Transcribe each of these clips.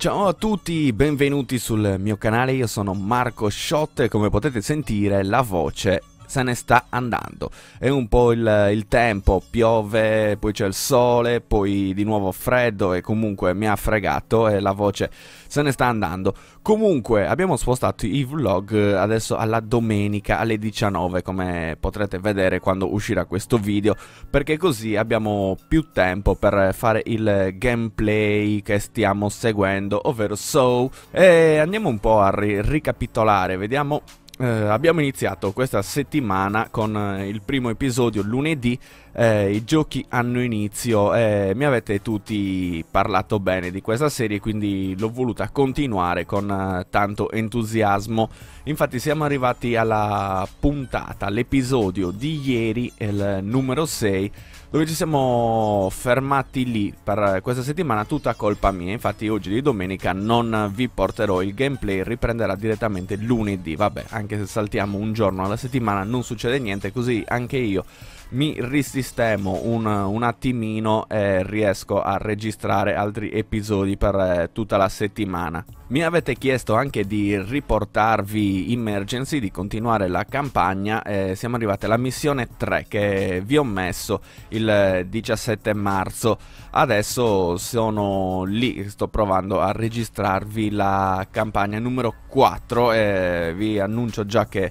Ciao a tutti, benvenuti sul mio canale, io sono Marco Schott e come potete sentire la voce se ne sta andando. È un po' il, il tempo, piove, poi c'è il sole, poi di nuovo freddo e comunque mi ha fregato e la voce se ne sta andando. Comunque abbiamo spostato i vlog adesso alla domenica alle 19 come potrete vedere quando uscirà questo video perché così abbiamo più tempo per fare il gameplay che stiamo seguendo ovvero So e andiamo un po' a ri ricapitolare vediamo eh, abbiamo iniziato questa settimana con eh, il primo episodio lunedì, eh, i giochi hanno inizio, e eh, mi avete tutti parlato bene di questa serie quindi l'ho voluta continuare con eh, tanto entusiasmo, infatti siamo arrivati alla puntata, l'episodio di ieri, il numero 6, dove ci siamo fermati lì per questa settimana tutta colpa mia, infatti oggi di domenica non vi porterò il gameplay, riprenderà direttamente lunedì, vabbè anche anche se saltiamo un giorno alla settimana non succede niente, così anche io mi risistemo un, un attimino e riesco a registrare altri episodi per eh, tutta la settimana. Mi avete chiesto anche di riportarvi Emergency, di continuare la campagna e siamo arrivati alla missione 3 che vi ho messo il 17 eh, marzo. Adesso sono lì, sto provando a registrarvi la campagna numero 4 e vi annuncio già che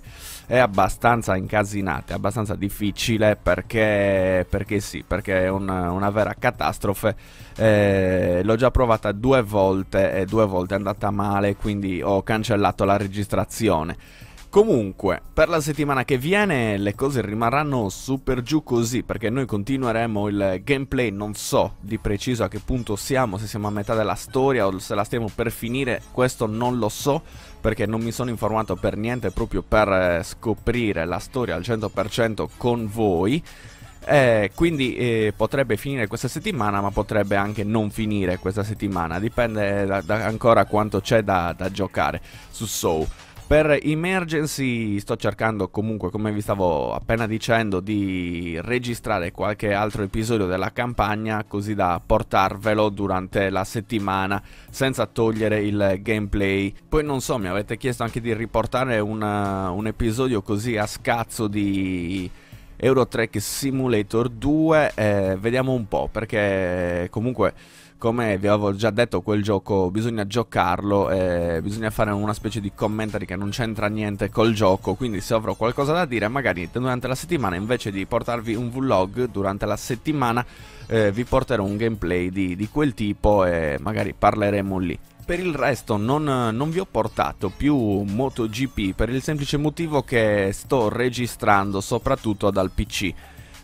è abbastanza incasinata, è abbastanza difficile perché, perché sì, perché è una, una vera catastrofe. Eh, l'ho già provata due volte e due volte è andata male, quindi ho cancellato la registrazione. Comunque, per la settimana che viene le cose rimarranno super giù così, perché noi continueremo il gameplay, non so di preciso a che punto siamo, se siamo a metà della storia o se la stiamo per finire, questo non lo so, perché non mi sono informato per niente proprio per eh, scoprire la storia al 100% con voi. Eh, quindi eh, potrebbe finire questa settimana, ma potrebbe anche non finire questa settimana. Dipende da, da ancora quanto c'è da, da giocare su Soul. Per Emergency sto cercando comunque, come vi stavo appena dicendo, di registrare qualche altro episodio della campagna così da portarvelo durante la settimana senza togliere il gameplay. Poi non so, mi avete chiesto anche di riportare una, uh, un episodio così a scazzo di... Eurotrack Simulator 2, eh, vediamo un po' perché comunque come vi avevo già detto quel gioco bisogna giocarlo eh, bisogna fare una specie di commentary che non c'entra niente col gioco quindi se avrò qualcosa da dire magari durante la settimana invece di portarvi un vlog durante la settimana eh, vi porterò un gameplay di, di quel tipo e magari parleremo lì per il resto non, non, vi ho portato più MotoGP per il semplice motivo che sto registrando soprattutto dal PC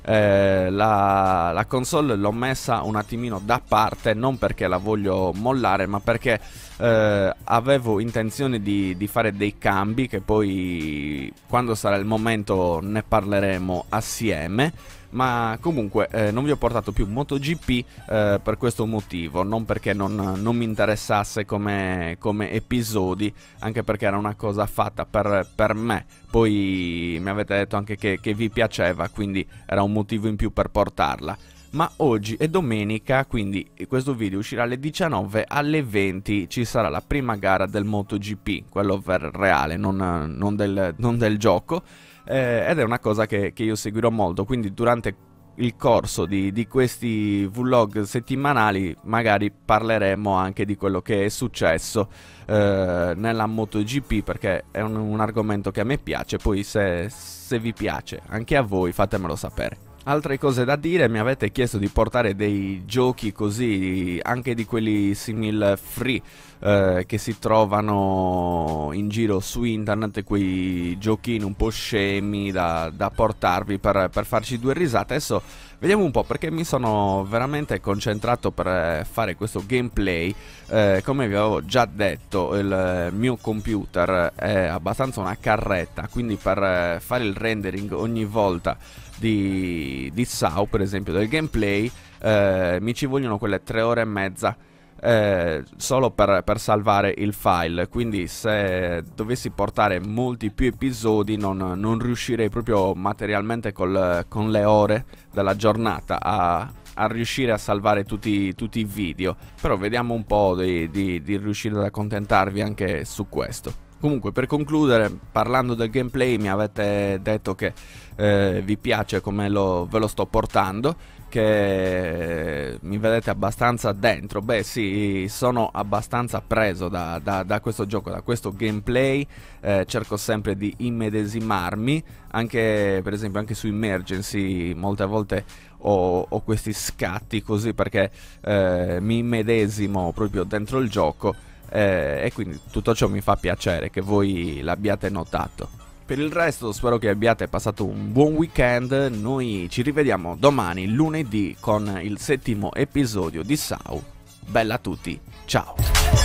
eh, la, la console l'ho messa un attimino da parte, non perché la voglio mollare, ma perché Uh, avevo intenzione di, di, fare dei cambi che poi quando sarà il momento ne parleremo assieme ma comunque eh, non vi ho portato più MotoGP eh, per questo motivo, non perché non, non mi interessasse come, come, episodi, anche perché era una cosa fatta per, per me, poi mi avete detto anche che, che vi piaceva, quindi era un motivo in più per portarla ma oggi è domenica, quindi questo video uscirà alle 19, alle 20 ci sarà la prima gara del MotoGP, quello reale, non, non, del, non del gioco eh, ed è una cosa che, che io seguirò molto, quindi durante il corso di, di, questi vlog settimanali magari parleremo anche di quello che è successo eh, nella MotoGP perché è un, un, argomento che a me piace poi se, se vi piace anche a voi fatemelo sapere Altre cose da dire, mi avete chiesto di portare dei giochi così, anche di quelli simil free eh, che si trovano in giro su internet, quei giochini un po' scemi da, da portarvi per, per farci due risate. Adesso Vediamo un po' perché mi sono veramente concentrato per eh, fare questo gameplay. Eh, come vi avevo già detto, il mio computer è abbastanza una carretta, quindi per eh, fare il rendering ogni volta di, di SAU, per esempio, del gameplay, eh, mi ci vogliono quelle tre ore e mezza eh, solo per, per, salvare il file quindi se dovessi portare molti più episodi non, non riuscirei proprio materialmente col, con le ore della giornata a, a riuscire a salvare tutti, tutti, i video però vediamo un po' di, di, di riuscire ad accontentarvi anche su questo Comunque, per concludere, parlando del gameplay, mi avete detto che eh, vi piace come lo, ve lo sto portando, che mi vedete abbastanza dentro. Beh, sì, sono abbastanza preso da, da, da questo gioco, da questo gameplay. Eh, cerco sempre di immedesimarmi, anche per esempio anche su Emergency, molte volte ho, ho questi scatti così perché eh, mi immedesimo proprio dentro il gioco eh, e quindi tutto ciò mi fa piacere che voi l'abbiate notato. Per il resto spero che abbiate passato un buon weekend, noi ci rivediamo domani lunedì con il settimo episodio di Sau. Bella a tutti, ciao!